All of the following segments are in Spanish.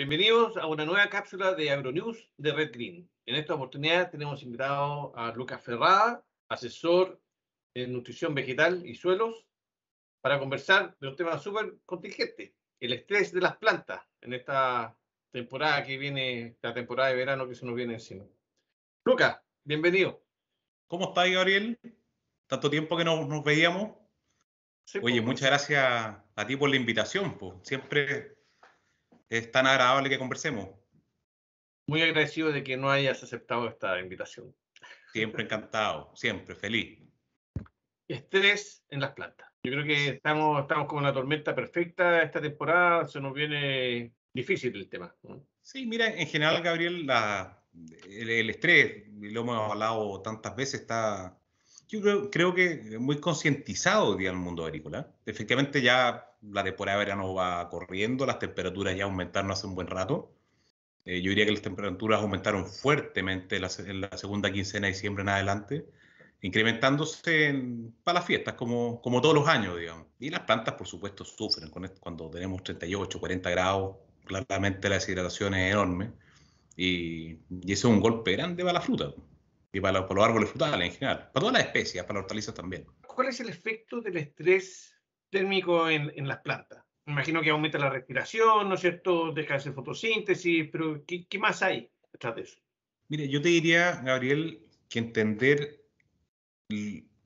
Bienvenidos a una nueva cápsula de Agronews de Red Green. En esta oportunidad tenemos invitado a Lucas Ferrada, asesor en nutrición vegetal y suelos, para conversar de un tema súper contingente, el estrés de las plantas en esta temporada que viene, la temporada de verano que se nos viene encima. Lucas, bienvenido. ¿Cómo estás, Gabriel? Tanto tiempo que no nos veíamos. Oye, pues, muchas pues. gracias a ti por la invitación. Pues. Siempre es tan agradable que conversemos. Muy agradecido de que no hayas aceptado esta invitación. Siempre encantado, siempre feliz. Estrés en las plantas. Yo creo que estamos, estamos con una tormenta perfecta esta temporada, se nos viene difícil el tema. Sí, mira, en general, Gabriel, el, estrés, lo hemos hablado tantas veces, está, yo creo, que muy concientizado día el mundo agrícola. Efectivamente, ya la temporada de verano va corriendo, las temperaturas ya aumentaron hace un buen rato. Eh, yo diría que las temperaturas aumentaron fuertemente en la, segunda quincena de diciembre en adelante, incrementándose para las fiestas, como, como todos los años, digamos. Y las plantas, por supuesto, sufren cuando tenemos 38, 40 grados, claramente la deshidratación es enorme. Y, y eso es un golpe grande para la fruta y para, para los árboles frutales en general, para todas las especies, para las hortalizas también. ¿Cuál es el efecto del estrés térmico en, las plantas. imagino que aumenta la respiración, ¿no es cierto? Deja de hacer fotosíntesis, pero ¿qué, más hay detrás de eso? Mire, yo te diría, Gabriel, que entender,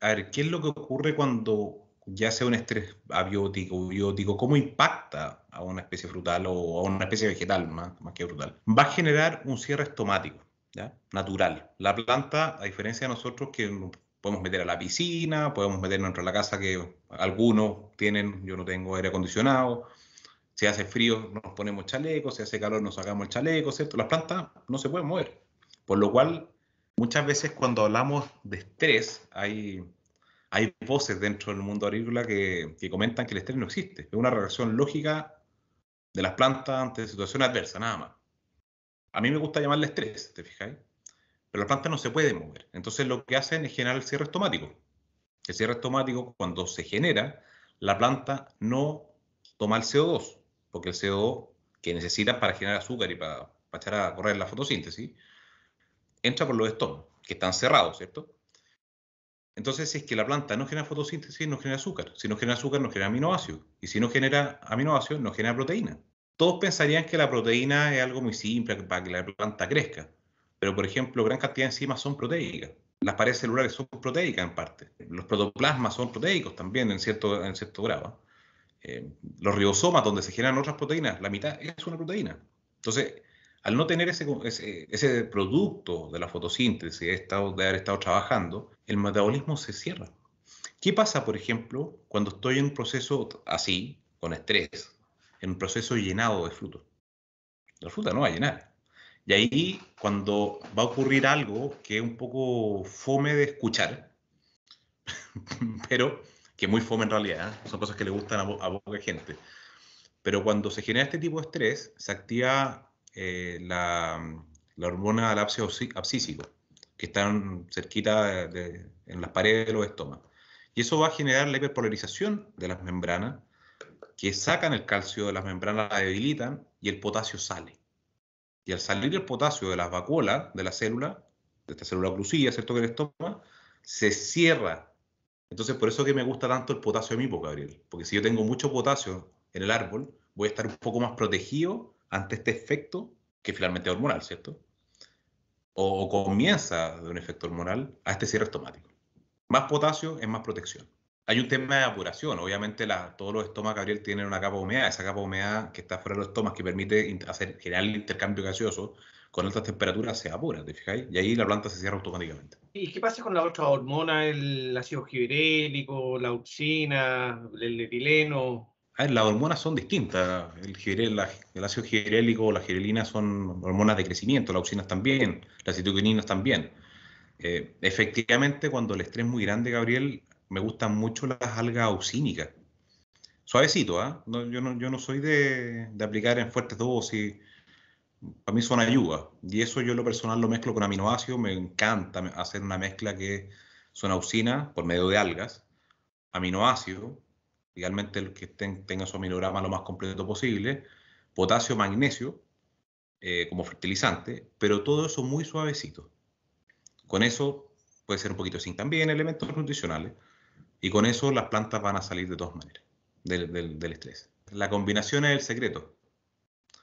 a ver, qué es lo que ocurre cuando ya sea un estrés abiótico, biótico, cómo impacta a una especie frutal o a una especie vegetal, más, que frutal, va a generar un cierre estomático. ¿Ya? natural. La planta, a diferencia de nosotros que podemos meter a la piscina, podemos meternos dentro de la casa que algunos tienen, yo no tengo aire acondicionado. Si hace frío, nos ponemos chaleco, si hace calor, nos sacamos el chaleco, ¿cierto? Las plantas no se pueden mover. Por lo cual, muchas veces cuando hablamos de estrés, hay, hay voces dentro del mundo agrícola que, que comentan que el estrés no existe. Es una reacción lógica de las plantas ante situaciones adversas, nada más. A mí me gusta llamarle estrés, ¿te fijáis? pero la planta no se puede mover. Entonces lo que hacen es generar el cierre estomático. El cierre estomático, cuando se genera, la planta no toma el CO2, porque el CO2 que necesita para generar azúcar y para, para echar a correr la fotosíntesis, entra por los estómagos, que están cerrados, ¿cierto? Entonces, es que la planta no genera fotosíntesis, no genera azúcar. Si no genera azúcar, no genera aminoácidos. Y si no genera aminoácidos, no genera proteína. Todos pensarían que la proteína es algo muy simple para que la planta crezca, pero, por ejemplo, gran cantidad de enzimas son proteicas. Las paredes celulares son proteicas en parte. Los protoplasmas son proteicos también en cierto, grado. Eh, los ribosomas, donde se generan otras proteínas, la mitad es una proteína. Entonces, al no tener ese, ese, producto de la fotosíntesis, de, estado, de haber estado trabajando, el metabolismo se cierra. ¿Qué pasa, por ejemplo, cuando estoy en un proceso así, con estrés, en un proceso llenado de frutos? La fruta no va a llenar. Y ahí, cuando va a ocurrir algo que es un poco fome de escuchar, pero que muy fome en realidad, son cosas que le gustan a, poca gente. Pero cuando se genera este tipo de estrés, se activa eh, la, hormona del ápice abscísico, que está cerquita en las paredes de los estómagos. Y eso va a generar la hiperpolarización de las membranas, que sacan el calcio de las membranas, la debilitan y el potasio sale. Y al salir el potasio de las vacuolas de la célula, de esta célula crucilla ¿cierto? Que el estómago, se cierra. Entonces, por eso que me gusta tanto el potasio mí, Gabriel. Porque si yo tengo mucho potasio en el árbol, voy a estar un poco más protegido ante este efecto que finalmente es hormonal, ¿cierto? O, o comienza de un efecto hormonal a este cierre estomático. Más potasio es más protección hay un tema de apuración. Obviamente todos los estomas, Gabriel, tienen una capa Esa capa humedad que está fuera de los estomas que permite hacer, generar el intercambio gaseoso con altas temperaturas se apura, ¿te fijáis? Y ahí la planta se cierra automáticamente. ¿Y qué pasa con las otras hormonas, el ácido giberélico, la auxina, el etileno? las hormonas son distintas. El, ácido la, el ácido la giberelina son hormonas de crecimiento, la auxinas también, las citocininas también. Eh, efectivamente, cuando el estrés es muy grande, Gabriel, me gustan mucho las algas auxínicas. Suavecito, ¿ah? No, yo, no, yo, no, soy de, de, aplicar en fuertes dosis. Para mí son ayuda. Y eso yo lo personal lo mezclo con aminoácidos. Me encanta hacer una mezcla que son auxina por medio de algas, aminoácido idealmente el que tenga su aminograma lo más completo posible, potasio, magnesio eh, como fertilizante, pero todo eso muy suavecito. Con eso puede ser un poquito sin también, elementos nutricionales. Y con eso las plantas van a salir de todas maneras del, estrés. La combinación es el secreto.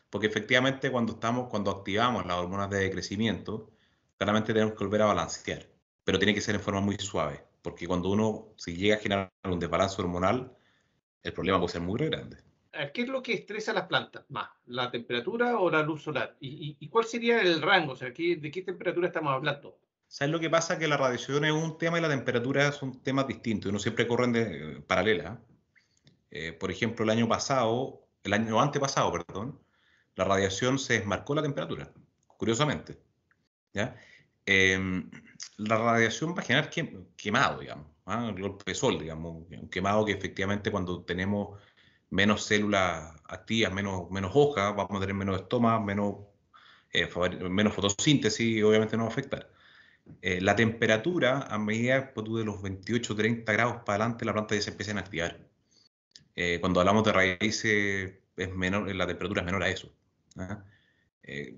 Porque efectivamente cuando estamos, cuando activamos las hormonas de crecimiento, claramente tenemos que volver a balancear. Pero tiene que ser en forma muy suave. Porque cuando uno, si llega a generar un desbalance hormonal, el problema puede ser muy grande. ¿Qué es lo que estresa las plantas más? ¿La temperatura o la luz solar? ¿Y, cuál sería el rango? O sea, ¿de qué temperatura estamos hablando? ¿Sabes lo que pasa? Que la radiación es un tema y la temperatura son temas distintos y no siempre corren eh, paralelas. Eh, por ejemplo, el año pasado, el año antepasado, perdón, la radiación se desmarcó la temperatura, curiosamente. ¿ya? Em, la radiación va a generar quemado, digamos, ¿ah? el golpe de sol, digamos, un quemado que efectivamente cuando tenemos menos células activas, menos, menos hojas, vamos a tener menos estomas, menos, eh, menos fotosíntesis, y obviamente nos va a afectar. Eh, la temperatura, a medida que pues, de los 28, 30 grados para adelante, la planta ya se empieza a activar. Eh, cuando hablamos de raíces, es menor, la temperatura es menor a eso. ¿ah? Eh,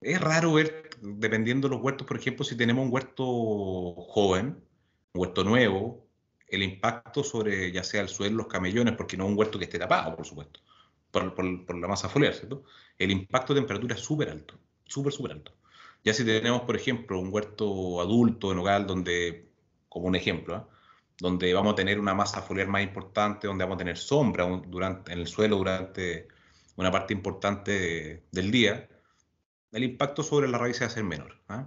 es raro ver, dependiendo de los huertos, por ejemplo, si tenemos un huerto joven, un huerto nuevo, el impacto sobre ya sea el suelo, los camellones, porque no es un huerto que esté tapado, por supuesto, por, por la masa foliar, ¿cierto? El impacto de temperatura es súper alto, súper, súper alto. Ya si tenemos, por ejemplo, un huerto adulto en hogar donde, como un ejemplo, ¿eh? donde vamos a tener una masa foliar más importante, donde vamos a tener sombra durante, en el suelo durante una parte importante del día, el impacto sobre la raíz va a ser menor. ¿eh?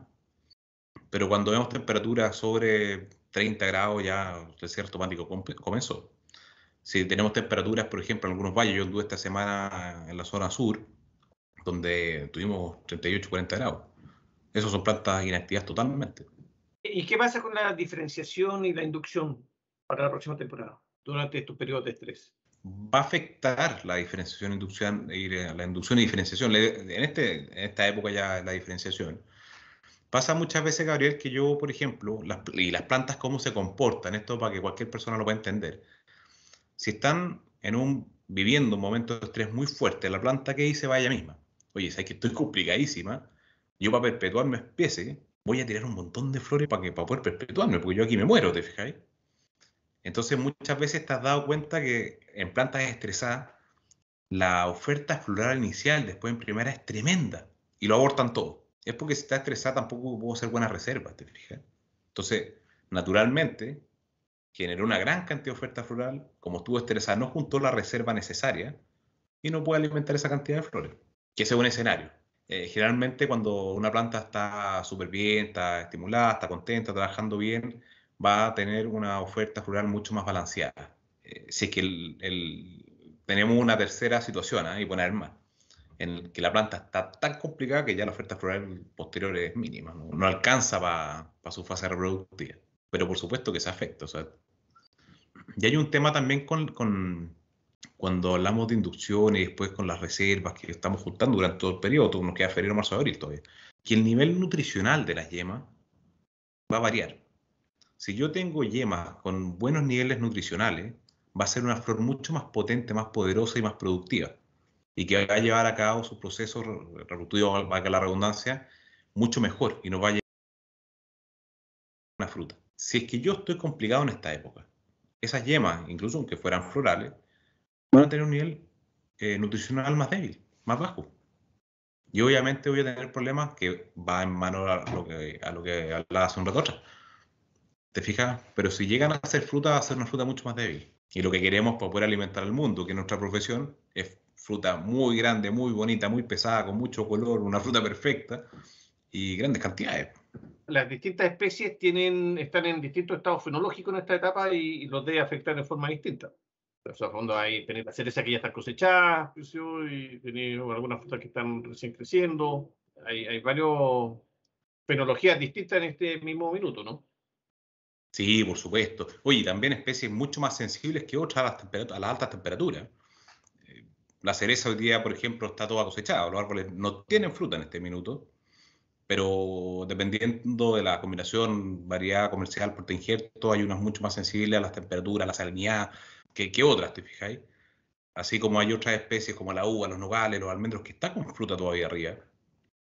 Pero cuando vemos temperaturas sobre 30 grados, ya el cierto automático comenzó. Si tenemos temperaturas, por ejemplo, en algunos valles, yo anduve esta semana en la zona sur, donde tuvimos 38, 40 grados. Esas son plantas inactivas totalmente. ¿Y qué pasa con la diferenciación y la inducción para la próxima temporada durante estos periodos de estrés? Va a afectar la diferenciación, inducción, la inducción y diferenciación. Este, en, esta época ya la diferenciación. Pasa muchas veces, Gabriel, que yo, por ejemplo, y las plantas cómo se comportan, esto para que cualquier persona lo pueda entender. Si están en un, viviendo un momento de estrés muy fuerte, la planta que dice vaya misma. Oye, es que estoy complicadísima, yo para perpetuarme especie voy a tirar un montón de flores para, que, para poder perpetuarme, porque yo aquí me muero, ¿te fijáis? Entonces muchas veces te has dado cuenta que en plantas estresadas la oferta floral inicial, después en primera, es tremenda y lo abortan todo. Es porque si está estresada tampoco puedo hacer buenas reservas, ¿te fijas? Entonces, naturalmente, generó una gran cantidad de oferta floral, como estuvo estresada, no juntó la reserva necesaria y no puede alimentar esa cantidad de flores, que ese es un escenario. Eh, generalmente cuando una planta está súper bien, está estimulada, está contenta, trabajando bien, va a tener una oferta floral mucho más balanceada. Eh, si es que tenemos una tercera situación, ¿eh? y poner más, en que la planta está tan complicada que ya la oferta floral posterior es mínima, no, alcanza para su fase reproductiva. Pero por supuesto que se afecta. Y hay un tema también con cuando hablamos de inducción y después con las reservas que estamos juntando durante todo el periodo, nos queda febrero, marzo, abril todavía, que el nivel nutricional de las yemas va a variar. Si yo tengo yemas con buenos niveles nutricionales, va a ser una flor mucho más potente, más poderosa y más productiva. Y que va a llevar a cabo su proceso reproductivo, valga la redundancia, mucho mejor y nos va a llevar una fruta. Si es que yo estoy complicado en esta época, esas yemas, incluso aunque fueran florales, van a tener un nivel eh, nutricional más débil, más bajo. Y obviamente voy a tener problemas que va en mano a lo que, a lo que hablaba hace un rato ¿Te fijas? Pero si llegan a hacer fruta, va a ser una fruta mucho más débil. Y lo que queremos para poder alimentar al mundo, que nuestra profesión, es fruta muy grande, muy bonita, muy pesada, con mucho color, una fruta perfecta y grandes cantidades. Las distintas especies tienen, están en distintos estados fenológicos en esta etapa y, y los debe afectar de forma distinta. O pues fondo hay, tenés cerezas que ya están cosechadas, pues y algunas frutas que están recién creciendo. Hay, hay varias fenologías distintas en este mismo minuto, ¿no? Sí, por supuesto. Oye, también especies mucho más sensibles que otras a las, altas temperaturas. Eh, la cereza hoy día, por ejemplo, está toda cosechada. Los árboles no tienen fruta en este minuto, pero dependiendo de la combinación variedad comercial por hay unas mucho más sensibles a las temperaturas, a la salinidad, que, otras, ¿te fijáis? Así como hay otras especies como la uva, los nogales, los almendros, que está con fruta todavía arriba.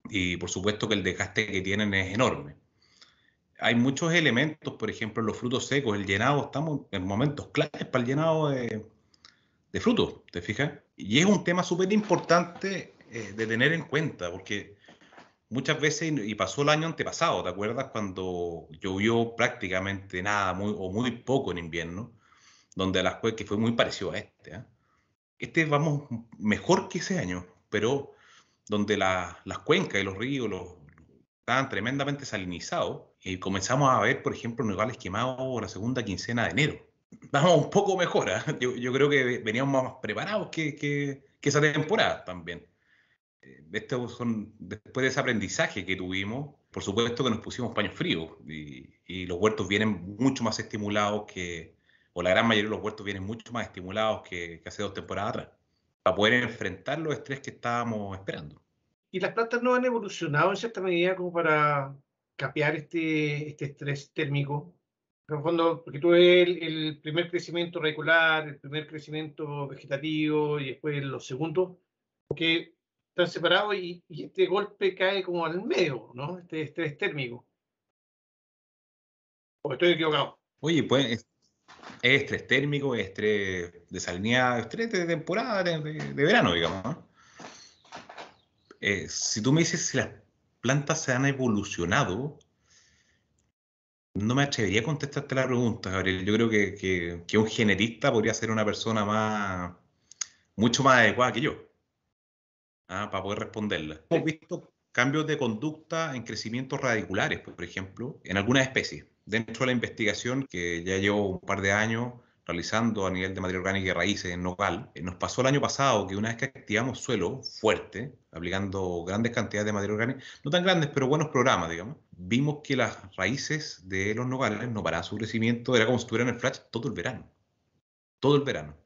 Y por supuesto que el desgaste que tienen es enorme. Hay muchos elementos, por ejemplo, los frutos secos, el llenado, estamos en momentos claves para el llenado de, frutos, ¿te fijas? Y es un tema súper importante eh, de tener en cuenta, porque muchas veces, y pasó el año antepasado, ¿te acuerdas? Cuando llovió prácticamente nada o muy poco en invierno, donde que fue muy parecido a este, ¿ah? este vamos mejor que ese año, pero donde la, las cuencas y los ríos estaban tremendamente salinizados, y eh, comenzamos a ver, por ejemplo, nevales quemados la segunda quincena de enero. Vamos un poco mejor, ¿ah? yo, creo que veníamos más preparados que, que, esa temporada también. Eh, estos son, después de ese aprendizaje que tuvimos, por supuesto que nos pusimos paños fríos y los huertos vienen mucho más estimulados que, la gran mayoría de los huertos vienen mucho más estimulados que, hace dos temporadas atrás, para poder enfrentar los estrés que estábamos esperando. ¿Y las plantas no han evolucionado en cierta medida como para capear este, este estrés térmico? En fondo, porque tuve el, el, primer crecimiento regular, el primer crecimiento vegetativo y después los segundos, que están separados y, y este golpe cae como al medio, ¿no? Este estrés térmico. ¿O estoy equivocado? Oye, pues estrés térmico, estrés de desalineado, estrés de temporada, de, verano, digamos. Eh, si tú me dices si las plantas se han evolucionado, no me atrevería a contestarte la pregunta, Gabriel. Yo creo que, un generista podría ser una persona más, mucho más adecuada que yo, ¿ah? para poder responderla. Hemos visto cambios de conducta en crecimientos radiculares, por ejemplo, en algunas especies. Dentro de la investigación, que ya llevo un par de años realizando a nivel de materia orgánica y raíces en Nogal, eh, nos pasó el año pasado que una vez que activamos suelo fuerte, aplicando grandes cantidades de materia orgánica, no tan grandes, pero buenos programas, digamos, vimos que las raíces de los nogales no paraban su crecimiento, era como si estuvieran en el flash todo el verano. Todo el verano.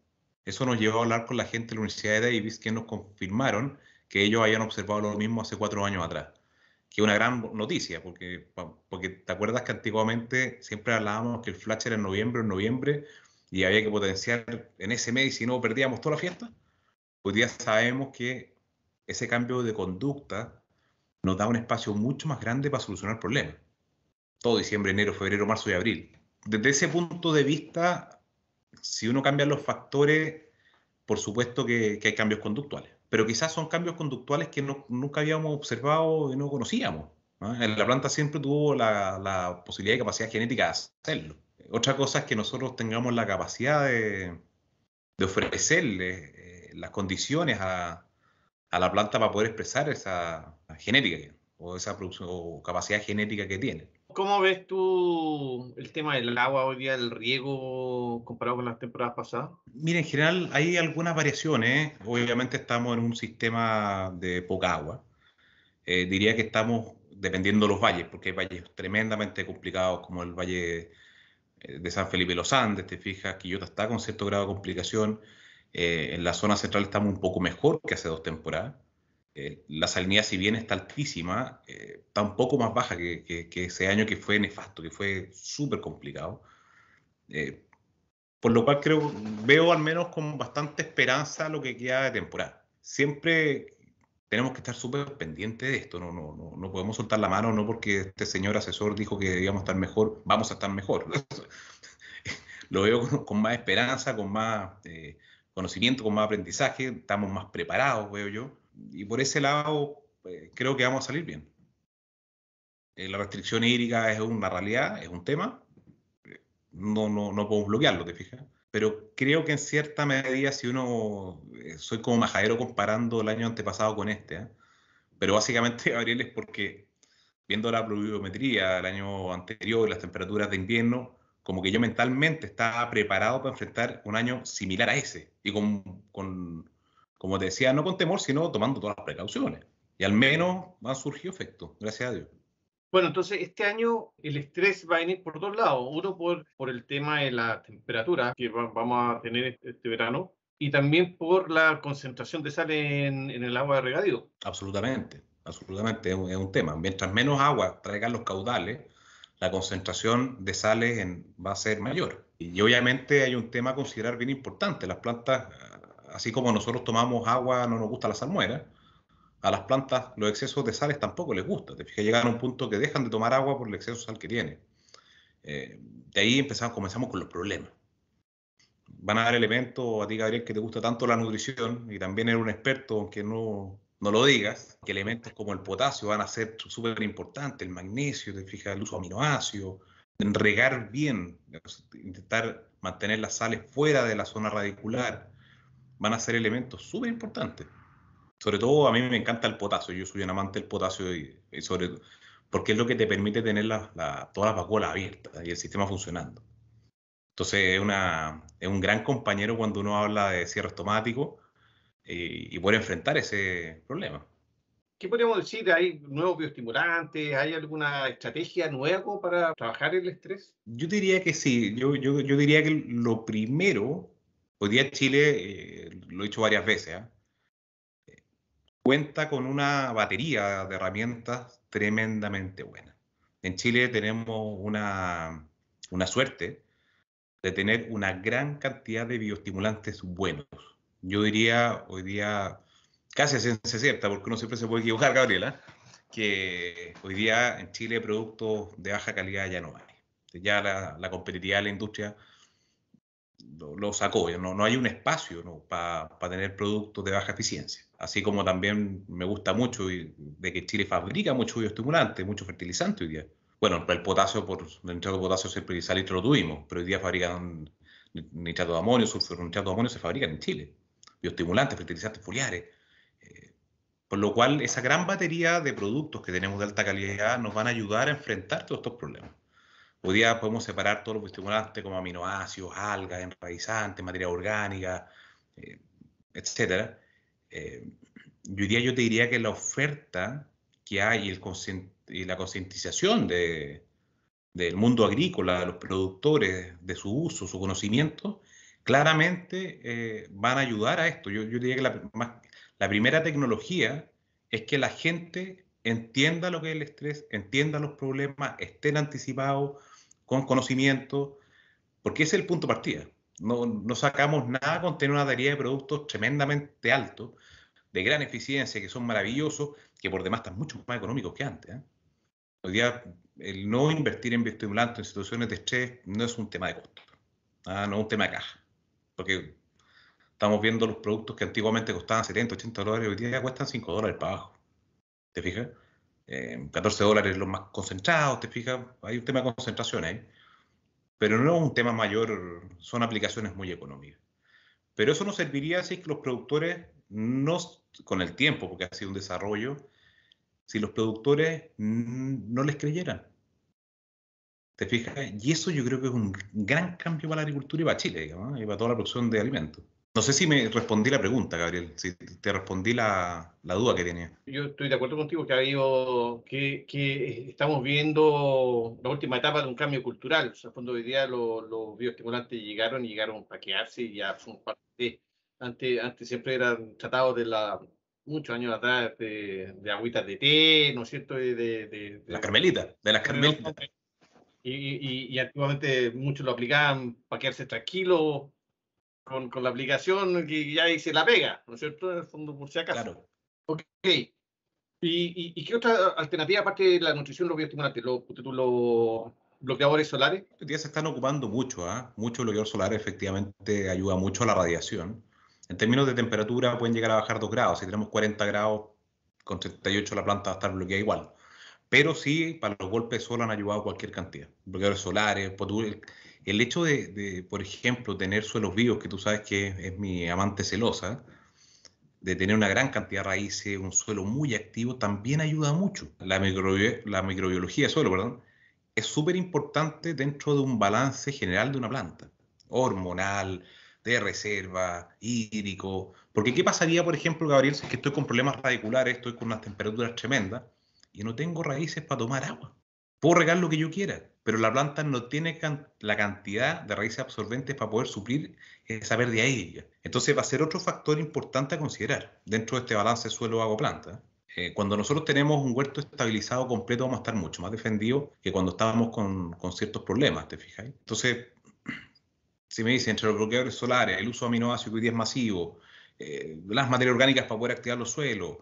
Eso nos llevó a hablar con la gente de la Universidad de Davis, que nos confirmaron que ellos habían observado lo mismo hace cuatro años atrás que es una gran noticia, porque, porque te acuerdas que antiguamente siempre hablábamos que el Flash era en noviembre, en noviembre, y había que potenciar en ese mes y si no perdíamos toda la fiesta. Pues ya sabemos que ese cambio de conducta nos da un espacio mucho más grande para solucionar problemas. Todo diciembre, enero, febrero, marzo y abril. Desde ese punto de vista, si uno cambia los factores, por supuesto que hay cambios conductuales pero quizás son cambios conductuales que nunca habíamos observado y no conocíamos. la planta siempre tuvo la, posibilidad y capacidad genética de hacerlo. Otra cosa es que nosotros tengamos la capacidad de, ofrecerle eh, las condiciones a, a, la planta para poder expresar esa genética o esa producción, o capacidad genética que tiene. ¿Cómo ves tú el tema del agua hoy día, el riego comparado con las temporadas pasadas? Mira, en general hay algunas variaciones. Obviamente estamos en un sistema de poca agua. Eh, diría que estamos dependiendo de los valles, porque hay valles tremendamente complicados como el valle eh, de San Felipe de los Andes, te fijas, Quillota está con cierto grado de complicación. Eh, en la zona central estamos un poco mejor que hace dos temporadas. Eh, la salinidad, si bien está altísima, eh, está poco más baja que, ese año que fue nefasto, que fue súper complicado. Eh, por lo cual creo, veo al menos con bastante esperanza lo que queda de temporada. Siempre tenemos que estar súper pendientes de esto, no, no, no, podemos soltar la mano, no porque este señor asesor dijo que debíamos estar mejor, vamos a estar mejor. lo veo con, más esperanza, con más eh, conocimiento, con más aprendizaje, estamos más preparados, veo yo y por ese lado pues, creo que vamos a salir bien. Eh, la restricción hídrica es una realidad, es un tema. No, no, no podemos bloquearlo, ¿te fijas? Pero creo que en cierta medida, si uno, eh, soy como majadero comparando el año antepasado con este, ¿eh? pero básicamente, Gabriel, es porque viendo la pluviometría del año anterior, y las temperaturas de invierno, como que yo mentalmente estaba preparado para enfrentar un año similar a ese y con como te decía, no con temor, sino tomando todas las precauciones. Y al menos a surgido efecto, gracias a Dios. Bueno, entonces este año el estrés va a venir por dos lados. Uno por, por el tema de la temperatura que vamos a tener este, este verano y también por la concentración de sal en, el agua de regadío. Absolutamente, absolutamente, es un, tema. Mientras menos agua traigan los caudales, la concentración de sales en, va a ser mayor. Y obviamente hay un tema a considerar bien importante. Las plantas Así como nosotros tomamos agua, no nos gusta la salmuera, a las plantas los excesos de sales tampoco les gusta. Te fijas, llegan a un punto que dejan de tomar agua por el exceso de sal que tienen. Eh, de ahí empezamos, comenzamos con los problemas. Van a dar elementos a ti, Gabriel, que te gusta tanto la nutrición y también eres un experto, aunque no, lo digas, que elementos como el potasio van a ser súper importantes, el magnesio, te fijas, el uso de aminoácidos, regar bien, intentar mantener las sales fuera de la zona radicular, van a ser elementos súper importantes. Sobre todo a mí me encanta el potasio, yo soy un amante del potasio y, sobre porque es lo que te permite tener la, todas las vacuolas abiertas y el sistema funcionando. Entonces es, un gran compañero cuando uno habla de cierre estomático eh, y, puede enfrentar ese problema. ¿Qué podríamos decir? ¿Hay nuevos bioestimulantes? ¿Hay alguna estrategia nueva para trabajar el estrés? Yo diría que sí. Yo, yo diría que lo primero Hoy día Chile, eh, lo he dicho varias veces, ¿ah? cuenta con una batería de herramientas tremendamente buena. En Chile tenemos una, una suerte de tener una gran cantidad de bioestimulantes buenos. Yo diría hoy día, casi se cierta, porque uno siempre se puede equivocar, Gabriela, que hoy día en Chile productos de baja calidad ya no hay. Ya la, la competitividad de la industria lo, sacó. No, hay un espacio para tener productos de baja eficiencia. Así como también me gusta mucho y, de que Chile fabrica mucho bioestimulante, mucho fertilizante hoy día. Bueno, el potasio, por nitrato de potasio siempre y lo tuvimos, pero hoy día fabrican nitrato de amonio, sulfuro nitrato de amonio se fabrican en Chile. Bioestimulantes, fertilizantes foliares. Eh, por lo cual, esa gran batería de productos que tenemos de alta calidad nos van a ayudar a enfrentar todos estos problemas. Hoy día podemos separar todos los estimulantes como aminoácidos, algas, enraizantes, materia orgánica, eh, etcétera. etc. Eh, yo te diría que la oferta que hay el y la concientización del mundo agrícola, de los productores, de su uso, su conocimiento, claramente eh, van a ayudar a esto. Yo, diría que la, la, primera tecnología es que la gente entienda lo que es el estrés, entienda los problemas, estén anticipados, con conocimiento, porque ese es el punto de partida. No, sacamos nada con tener una variedad de productos tremendamente altos, de gran eficiencia, que son maravillosos, que por demás están mucho más económicos que antes. ¿eh? Hoy día, el no invertir en bioestimulantes en situaciones de estrés no es un tema de costo, ¿ah? no es un tema de caja, porque estamos viendo los productos que antiguamente costaban 70, 80 dólares, hoy día ya cuestan 5 dólares para abajo. ¿Te fijas? 14 eh, dólares los más concentrados, te fijas, hay un tema de concentración ahí, pero no es un tema mayor, son aplicaciones muy económicas. Pero eso no serviría si que los productores, no, con el tiempo, porque ha sido un desarrollo, si los productores no les creyeran. ¿Te fijas? Y eso yo creo que es un gran cambio para la agricultura y para Chile, y para toda la producción de alimentos. No sé si me respondí la pregunta, Gabriel, si te respondí la, la duda que tenía. Yo estoy de acuerdo contigo que, ha habido, que, que estamos viendo la última etapa de un cambio cultural. O sea, fondo hoy día los, los bioestimulantes llegaron y llegaron a quedarse y ya son parte Antes, antes siempre eran tratados de la, muchos años atrás de, de, agüitas de té, ¿no es cierto? De, de, las carmelitas, de las carmelitas. Y, y, antiguamente muchos lo aplicaban para quedarse tranquilos con, con, la aplicación que ya dice la pega, ¿no es cierto? En el fondo, por si acaso. Claro. Ok. ¿Y, y, qué otra alternativa, aparte de la nutrición, los bioestimulantes, los, los bloqueadores solares? Ya se están ocupando mucho, ¿ah? ¿eh? Mucho bloqueador solar efectivamente ayuda mucho a la radiación. En términos de temperatura pueden llegar a bajar 2 grados. Si tenemos 40 grados, con 38 la planta va a estar bloqueada igual. Pero sí, para los golpes solo han ayudado cualquier cantidad. Bloqueadores solares, pues el hecho de, por ejemplo, tener suelos vivos, que tú sabes que es, mi amante celosa, de tener una gran cantidad de raíces, un suelo muy activo, también ayuda mucho. La, la microbiología de suelo, perdón, es súper importante dentro de un balance general de una planta, hormonal, de reserva, hídrico. Porque ¿qué pasaría, por ejemplo, Gabriel, si es que estoy con problemas radiculares, estoy con unas temperaturas tremendas y no tengo raíces para tomar agua? Puedo regar lo que yo quiera, pero la planta no tiene la cantidad de raíces absorbentes para poder suplir esa pérdida ella. Entonces va a ser otro factor importante a considerar dentro de este balance suelo-agua-planta. Eh, cuando nosotros tenemos un huerto estabilizado completo vamos a estar mucho más defendidos que cuando estábamos con, ciertos problemas, ¿te fijáis? Entonces, si me dicen entre los bloqueadores solares, el uso de aminoácidos que hoy masivo, eh, las materias orgánicas para poder activar los suelos,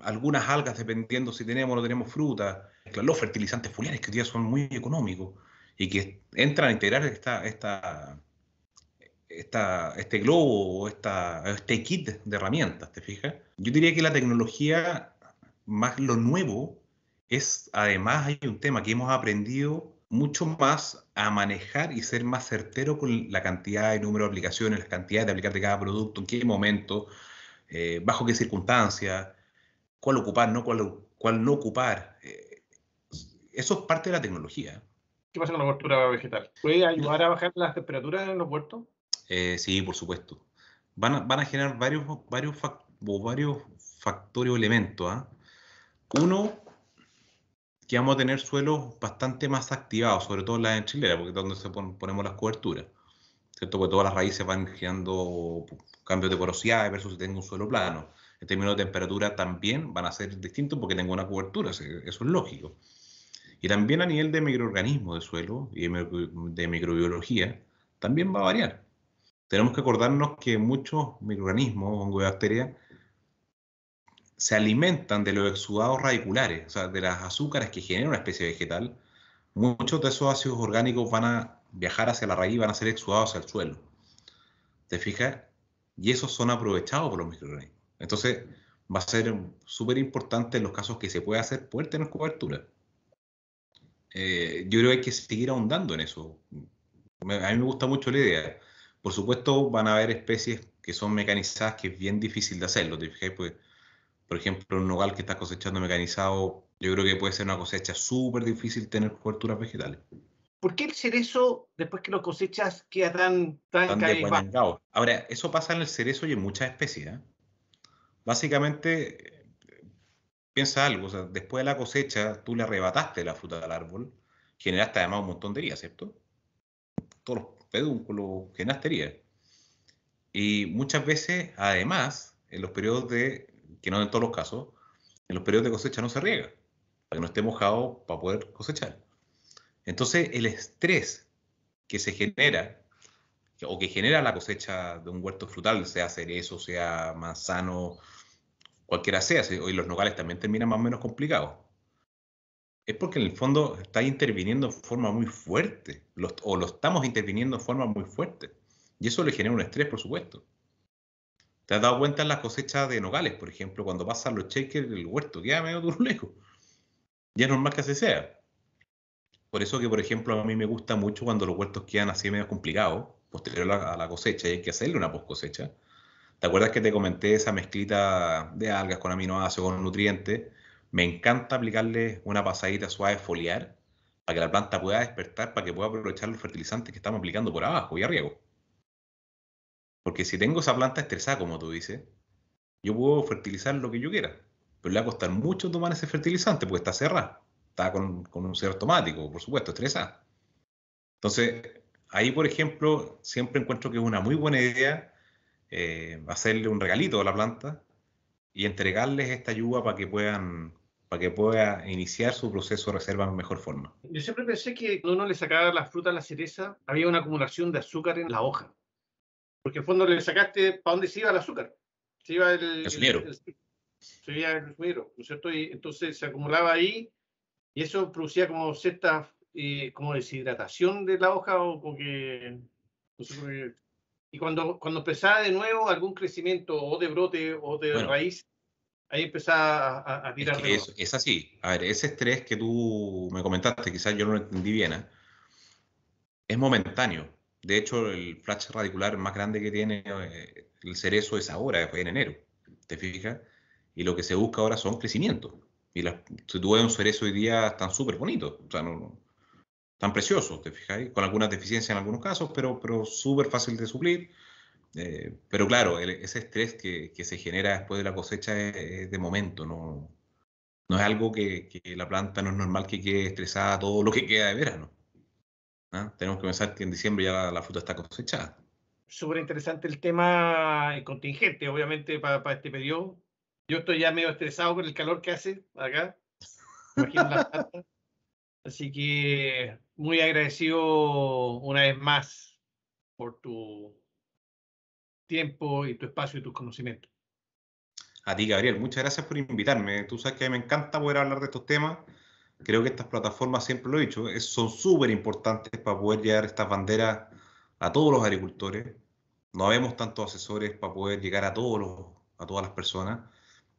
algunas algas, dependiendo si tenemos o no tenemos fruta, los fertilizantes foliares que hoy día son muy económicos y que entran a integrar esta, esta, esta, este globo o este kit de herramientas, ¿te fijas? Yo diría que la tecnología, más lo nuevo, es además hay un tema que hemos aprendido mucho más a manejar y ser más certero con la cantidad y número de aplicaciones, las cantidades de aplicar de cada producto, en qué momento, eh, bajo qué circunstancias, cuál ocupar, no cuál, cuál no ocupar. Eh, eso es parte de la tecnología. ¿Qué pasa con la cobertura vegetal? ¿Puede ayudar a bajar las temperaturas en los puertos? Eh, sí, por supuesto. Van a, van a generar varios, varios, varios factores o elementos. ¿ah? Uno, que vamos a tener suelos bastante más activados, sobre todo en la enchilera, porque es donde se ponemos las coberturas. ¿Cierto? Porque todas las raíces van generando cambios de porosidad versus si tengo un suelo plano. En términos de temperatura también van a ser distintos porque tengo una cobertura, eso es lógico. Y también a nivel de microorganismos de suelo y de microbiología, también va a variar. Tenemos que acordarnos que muchos microorganismos, hongos y bacterias, se alimentan de los exudados radiculares, o sea, de las azúcares que genera una especie vegetal. Muchos de esos ácidos orgánicos van a viajar hacia la raíz y van a ser exudados hacia el suelo. ¿Te fijas? Y esos son aprovechados por los microorganismos. Entonces, va a ser súper importante en los casos que se puede hacer poder tener cobertura. Eh, yo creo que hay que seguir ahondando en eso. a mí me gusta mucho la idea. Por supuesto, van a haber especies que son mecanizadas que es bien difícil de hacerlo. Pues, por ejemplo, un nogal que está cosechando mecanizado, yo creo que puede ser una cosecha súper difícil tener coberturas vegetales. ¿Por qué el cerezo, después que lo cosechas, queda tan, tan, Ahora, eso pasa en el cerezo y en muchas especies. ¿eh? Básicamente, eh, piensa algo, o sea, después de la cosecha, tú le arrebataste la fruta del árbol, generaste además un montón de heridas, ¿cierto? Todos los pedúnculos, generaste heridas. Y muchas veces, además, en los periodos de, que no en todos los casos, en los periodos de cosecha no se riega, para que no esté mojado para poder cosechar. Entonces, el estrés que se genera o que genera la cosecha de un huerto frutal, sea cerezo, sea manzano, cualquiera sea, hoy los nogales también terminan más o menos complicados. Es porque en el fondo está interviniendo de forma muy fuerte, o lo estamos interviniendo de forma muy fuerte. Y eso le genera un estrés, por supuesto. ¿Te has dado cuenta en las cosechas de nogales, por ejemplo, cuando pasan los shakers el huerto? Queda medio lejos Ya es normal que así sea. Por eso que, por ejemplo, a mí me gusta mucho cuando los huertos quedan así medio complicados, posterior a la, cosecha y hay que hacerle una post cosecha. ¿Te acuerdas que te comenté esa mezclita de algas con aminoácidos, con nutrientes? Me encanta aplicarle una pasadita suave foliar para que la planta pueda despertar, para que pueda aprovechar los fertilizantes que estamos aplicando por abajo y a riego. Porque si tengo esa planta estresada, como tú dices, yo puedo fertilizar lo que yo quiera, pero le va a costar mucho tomar ese fertilizante porque está cerrada, está con, con un cero automático, por supuesto, estresada. Entonces, ahí, por ejemplo, siempre encuentro que es una muy buena idea eh, hacerle un regalito a la planta y entregarles esta ayuda para que puedan para que pueda iniciar su proceso de reserva en mejor forma. Yo siempre pensé que cuando uno le sacaba las frutas a la cereza, había una acumulación de azúcar en la hoja. Porque en fondo le sacaste para dónde se iba el azúcar. Se iba el. se iba el ¿no es cierto? Y entonces se acumulaba ahí y eso producía como ciertas eh, como deshidratación de la hoja o, porque, y cuando, cuando empezaba de nuevo algún crecimiento o de brote o de raíz, ahí empezaba a, tirar. Es, es, así. A ver, ese estrés que tú me comentaste, quizás yo no lo entendí bien, ¿eh? es momentáneo. De hecho, el flash radicular más grande que tiene eh, el cerezo es ahora, después en enero. ¿Te fijas? Y lo que se busca ahora son crecimientos. Y las, si tú ves un cerezo hoy día, están súper bonitos. O sea, no, tan precioso, te fijáis, con algunas deficiencias en algunos casos, pero, pero súper fácil de suplir. Eh, pero claro, ese estrés que, que, se genera después de la cosecha es, de momento, no, no es algo que, la planta no es normal que quede estresada todo lo que queda de verano. ¿ah? Tenemos que pensar que en diciembre ya la, fruta está cosechada. Súper interesante el tema contingente, obviamente, para, este periodo. Yo estoy ya medio estresado por el calor que hace acá. Así que muy agradecido una vez más por tu tiempo y tu espacio y tus conocimientos. A ti, Gabriel, muchas gracias por invitarme. Tú sabes que me encanta poder hablar de estos temas. Creo que estas plataformas, siempre lo he dicho, son súper importantes para poder llegar estas banderas a todos los agricultores. No vemos tantos asesores para poder llegar a, todos a todas las personas.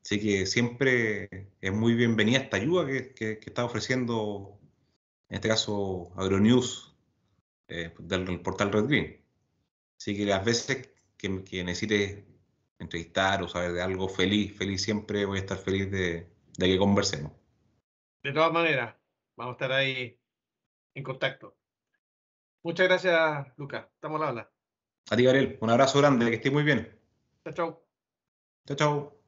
Así que siempre es muy bienvenida esta ayuda que, que, que está ofreciendo en este caso Agronews, eh, del portal Red Green. Así que las veces que, necesite entrevistar o saber de algo feliz, feliz siempre, voy a estar feliz de, que conversemos. De todas maneras, vamos a estar ahí en contacto. Muchas gracias, Lucas. Estamos la habla. A ti, Gabriel. Un abrazo grande. Que estés muy bien. Chao, chao. Chao, chao.